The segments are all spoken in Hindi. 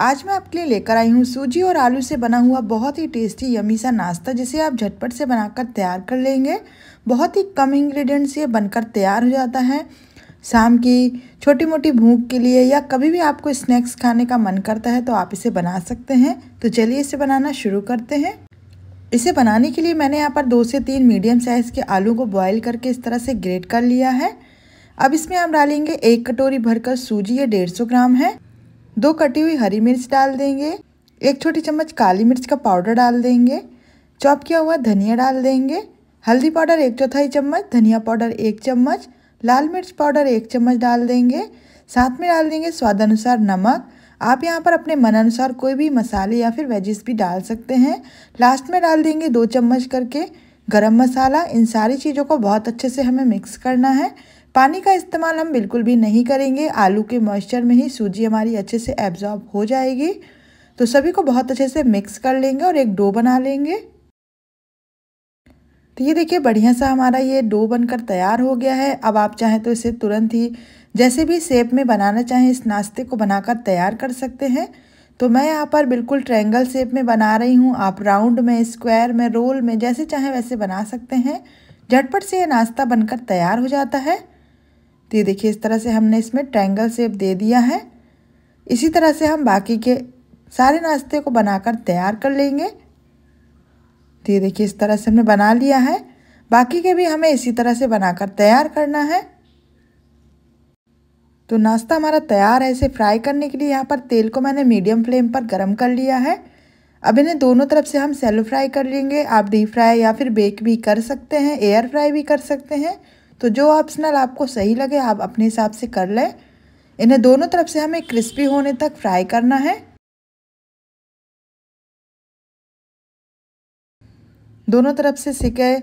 आज मैं आपके लिए लेकर आई हूँ सूजी और आलू से बना हुआ बहुत ही टेस्टी यमी सा नाश्ता जिसे आप झटपट से बनाकर तैयार कर लेंगे बहुत ही कम इंग्रेडिएंट्स ये बनकर तैयार हो जाता है शाम की छोटी मोटी भूख के लिए या कभी भी आपको स्नैक्स खाने का मन करता है तो आप इसे बना सकते हैं तो चलिए इसे बनाना शुरू करते हैं इसे बनाने के लिए मैंने यहाँ पर दो से तीन मीडियम साइज़ के आलू को बॉयल करके इस तरह से ग्रेट कर लिया है अब इसमें हम डालेंगे एक कटोरी भरकर सूजी ये डेढ़ सौ ग्राम है दो कटी हुई हरी मिर्च डाल देंगे एक छोटी चम्मच काली मिर्च का पाउडर डाल देंगे चॉप किया हुआ धनिया डाल देंगे हल्दी पाउडर एक चौथाई चम्मच धनिया पाउडर एक चम्मच लाल मिर्च पाउडर एक चम्मच डाल देंगे साथ में डाल देंगे स्वाद अनुसार नमक आप यहाँ पर अपने मन अनुसार कोई भी मसाले या फिर वेजिस भी डाल सकते हैं लास्ट में डाल देंगे दो चम्मच करके गरम मसाला इन सारी चीज़ों को बहुत अच्छे से हमें मिक्स करना है पानी का इस्तेमाल हम बिल्कुल भी नहीं करेंगे आलू के मॉइस्चर में ही सूजी हमारी अच्छे से एब्जॉर्ब हो जाएगी तो सभी को बहुत अच्छे से मिक्स कर लेंगे और एक डो बना लेंगे तो ये देखिए बढ़िया सा हमारा ये डो बनकर तैयार हो गया है अब आप चाहें तो इसे तुरंत ही जैसे भी सेप में बनाना चाहें इस नाश्ते को बनाकर तैयार कर सकते हैं तो मैं यहाँ पर बिल्कुल ट्रायंगल शेप में बना रही हूँ आप राउंड में स्क्वायर में रोल में जैसे चाहें वैसे बना सकते हैं झटपट से ये नाश्ता बनकर तैयार हो जाता है तो ये देखिए इस तरह से हमने इसमें ट्रैंगल शेप दे दिया है इसी तरह से हम बाकी के सारे नाश्ते को बनाकर तैयार कर लेंगे तो ये देखिए इस तरह से हमने बना लिया है बाकी के भी हमें इसी तरह से बनाकर तैयार करना है तो नाश्ता हमारा तैयार है इसे फ्राई करने के लिए यहाँ पर तेल को मैंने मीडियम फ्लेम पर गर्म कर लिया है अब इन्हें दोनों तरफ से हम सेलो फ्राई कर लेंगे आप डीप फ्राई या फिर बेक भी कर सकते हैं एयर फ्राई भी कर सकते हैं तो जो ऑप्शनल आपको सही लगे आप अपने हिसाब से कर लें इन्हें दोनों तरफ से हमें क्रिस्पी होने तक फ्राई करना है दोनों तरफ से सिके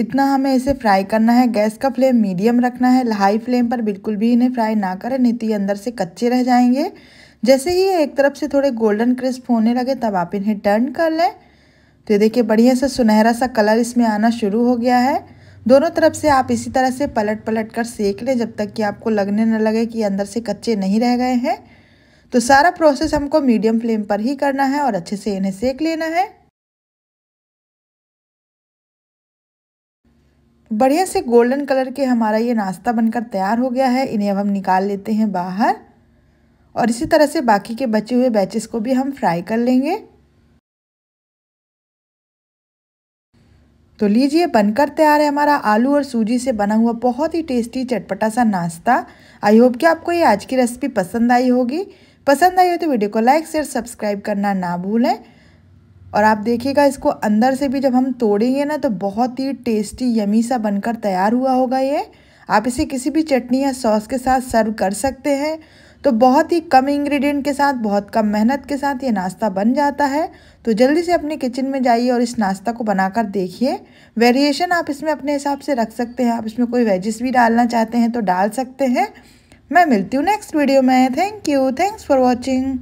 इतना हमें इसे फ्राई करना है गैस का फ्लेम मीडियम रखना है हाई फ्लेम पर बिल्कुल भी इन्हें फ्राई ना करें नहीं तो ये अंदर से कच्चे रह जाएंगे जैसे ही ये एक तरफ से थोड़े गोल्डन क्रिस्प होने लगे तब आप इन्हें टर्न कर लें तो ये देखिए बढ़िया सा सुनहरा सा कलर इसमें आना शुरू हो गया है दोनों तरफ से आप इसी तरह से पलट पलट कर सेक लें जब तक कि आपको लगने न लगे कि अंदर से कच्चे नहीं रह गए हैं तो सारा प्रोसेस हमको मीडियम फ्लेम पर ही करना है और अच्छे से इन्हें सेक लेना है बढ़िया से गोल्डन कलर के हमारा ये नाश्ता बनकर तैयार हो गया है इन्हें अब हम निकाल लेते हैं बाहर और इसी तरह से बाकी के बचे हुए बैचेस को भी हम फ्राई कर लेंगे तो लीजिए बनकर तैयार है हमारा आलू और सूजी से बना हुआ बहुत ही टेस्टी चटपटा सा नाश्ता आई होप कि आपको ये आज की रेसिपी पसंद आई होगी पसंद आई हो तो वीडियो को लाइक शेयर सब्सक्राइब करना ना भूलें और आप देखिएगा इसको अंदर से भी जब हम तोड़ेंगे ना तो बहुत ही टेस्टी यमी सा बनकर तैयार हुआ होगा ये आप इसे किसी भी चटनी या सॉस के साथ सर्व कर सकते हैं तो बहुत ही कम इंग्रेडिएंट के साथ बहुत कम मेहनत के साथ ये नाश्ता बन जाता है तो जल्दी से अपने किचन में जाइए और इस नाश्ता को बनाकर देखिए वेरिएशन आप इसमें अपने हिसाब से रख सकते हैं आप इसमें कोई वेजिस भी डालना चाहते हैं तो डाल सकते हैं मैं मिलती हूँ नेक्स्ट वीडियो में thank you thanks for watching